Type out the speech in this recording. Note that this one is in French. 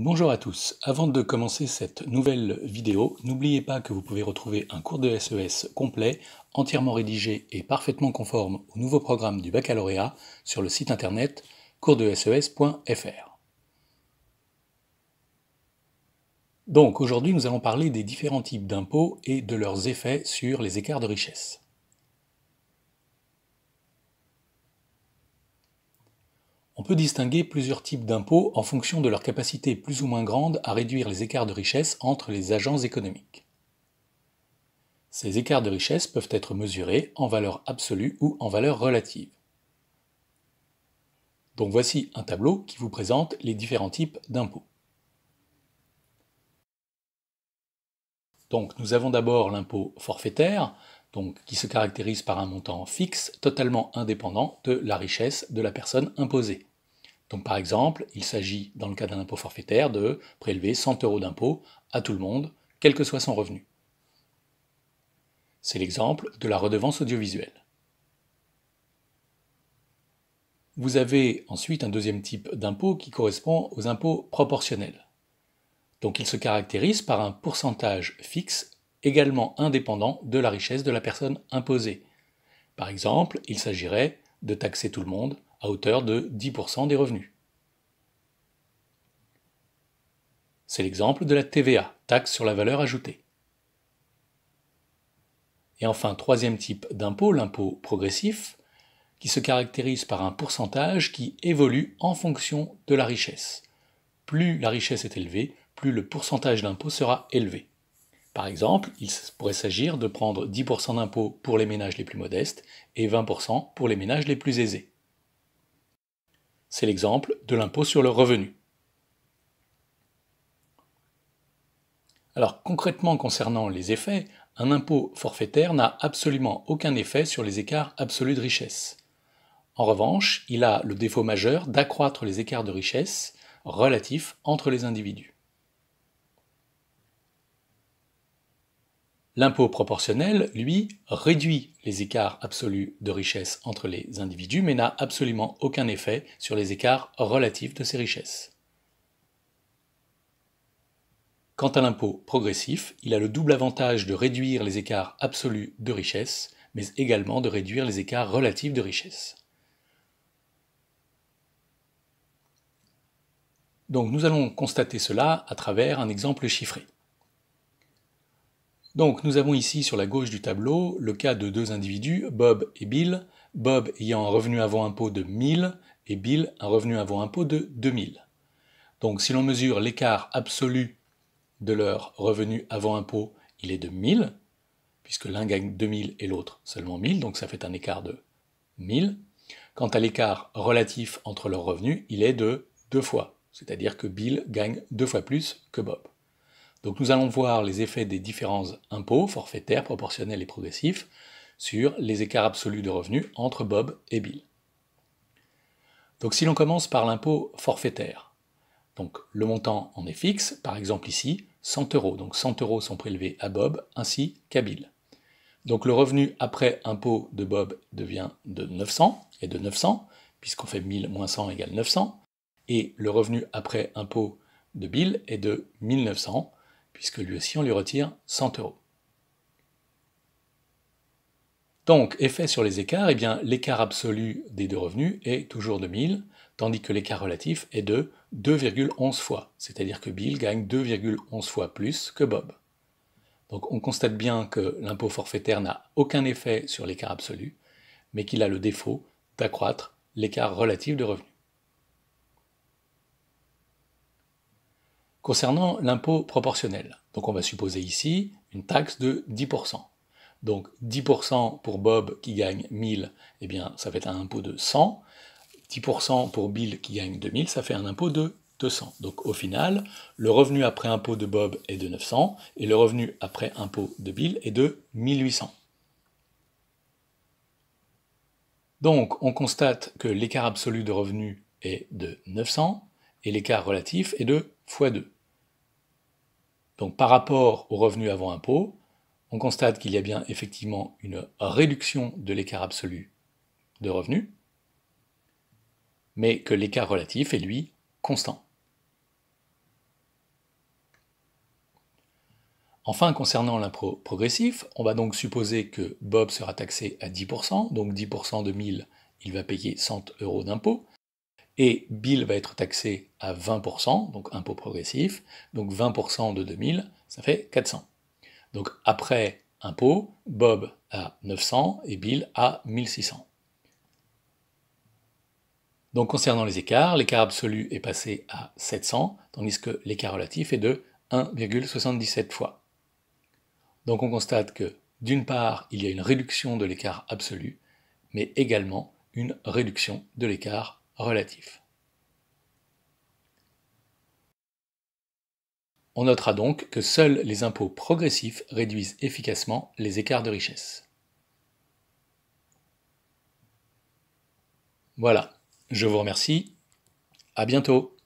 Bonjour à tous, avant de commencer cette nouvelle vidéo, n'oubliez pas que vous pouvez retrouver un cours de SES e complet, entièrement rédigé et parfaitement conforme au nouveau programme du baccalauréat sur le site internet coursdeses.fr. Donc aujourd'hui nous allons parler des différents types d'impôts et de leurs effets sur les écarts de richesse. On peut distinguer plusieurs types d'impôts en fonction de leur capacité plus ou moins grande à réduire les écarts de richesse entre les agents économiques. Ces écarts de richesse peuvent être mesurés en valeur absolue ou en valeur relative. Donc voici un tableau qui vous présente les différents types d'impôts. Donc nous avons d'abord l'impôt forfaitaire, donc, qui se caractérise par un montant fixe totalement indépendant de la richesse de la personne imposée. Donc par exemple, il s'agit, dans le cas d'un impôt forfaitaire, de prélever 100 euros d'impôt à tout le monde, quel que soit son revenu. C'est l'exemple de la redevance audiovisuelle. Vous avez ensuite un deuxième type d'impôt qui correspond aux impôts proportionnels. Donc il se caractérise par un pourcentage fixe également indépendant de la richesse de la personne imposée. Par exemple, il s'agirait de taxer tout le monde à hauteur de 10% des revenus. C'est l'exemple de la TVA, taxe sur la valeur ajoutée. Et enfin, troisième type d'impôt, l'impôt progressif, qui se caractérise par un pourcentage qui évolue en fonction de la richesse. Plus la richesse est élevée, plus le pourcentage d'impôt sera élevé. Par exemple, il pourrait s'agir de prendre 10% d'impôt pour les ménages les plus modestes et 20% pour les ménages les plus aisés. C'est l'exemple de l'impôt sur le revenu. Alors concrètement concernant les effets, un impôt forfaitaire n'a absolument aucun effet sur les écarts absolus de richesse. En revanche, il a le défaut majeur d'accroître les écarts de richesse relatifs entre les individus. L'impôt proportionnel, lui, réduit les écarts absolus de richesse entre les individus, mais n'a absolument aucun effet sur les écarts relatifs de ces richesses. Quant à l'impôt progressif, il a le double avantage de réduire les écarts absolus de richesse, mais également de réduire les écarts relatifs de richesse. Donc nous allons constater cela à travers un exemple chiffré. Donc nous avons ici sur la gauche du tableau le cas de deux individus, Bob et Bill, Bob ayant un revenu avant impôt de 1000 et Bill un revenu avant impôt de 2000. Donc si l'on mesure l'écart absolu de leur revenu avant impôt, il est de 1000, puisque l'un gagne 2000 et l'autre seulement 1000, donc ça fait un écart de 1000. Quant à l'écart relatif entre leurs revenus, il est de deux fois, c'est-à-dire que Bill gagne deux fois plus que Bob. Donc nous allons voir les effets des différents impôts, forfaitaires, proportionnels et progressifs, sur les écarts absolus de revenus entre Bob et Bill. Donc si l'on commence par l'impôt forfaitaire, donc le montant en est fixe, par exemple ici 100 euros. Donc 100 euros sont prélevés à Bob ainsi qu'à Bill. Donc le revenu après impôt de Bob devient de 900 et de 900, puisqu'on fait 1000 moins 100 égale 900, et le revenu après impôt de Bill est de 1900 puisque lui aussi on lui retire 100 euros. Donc, effet sur les écarts, eh bien l'écart absolu des deux revenus est toujours de 1000, tandis que l'écart relatif est de 2,11 fois, c'est-à-dire que Bill gagne 2,11 fois plus que Bob. Donc on constate bien que l'impôt forfaitaire n'a aucun effet sur l'écart absolu, mais qu'il a le défaut d'accroître l'écart relatif de revenus. concernant l'impôt proportionnel. Donc on va supposer ici une taxe de 10%. Donc 10% pour Bob qui gagne 1000, eh bien ça fait un impôt de 100. 10% pour Bill qui gagne 2000, ça fait un impôt de 200. Donc au final, le revenu après impôt de Bob est de 900 et le revenu après impôt de Bill est de 1800. Donc on constate que l'écart absolu de revenu est de 900 et l'écart relatif est de x2. Donc par rapport aux revenus avant impôt, on constate qu'il y a bien effectivement une réduction de l'écart absolu de revenus, mais que l'écart relatif est lui constant. Enfin, concernant l'impôt progressif, on va donc supposer que Bob sera taxé à 10%, donc 10% de 1000, il va payer 100 euros d'impôt, et Bill va être taxé à 20%, donc impôt progressif, donc 20% de 2000, ça fait 400. Donc après impôt, Bob à 900 et Bill à 1600. Donc concernant les écarts, l'écart absolu est passé à 700, tandis que l'écart relatif est de 1,77 fois. Donc on constate que d'une part, il y a une réduction de l'écart absolu, mais également une réduction de l'écart on notera donc que seuls les impôts progressifs réduisent efficacement les écarts de richesse. Voilà, je vous remercie, à bientôt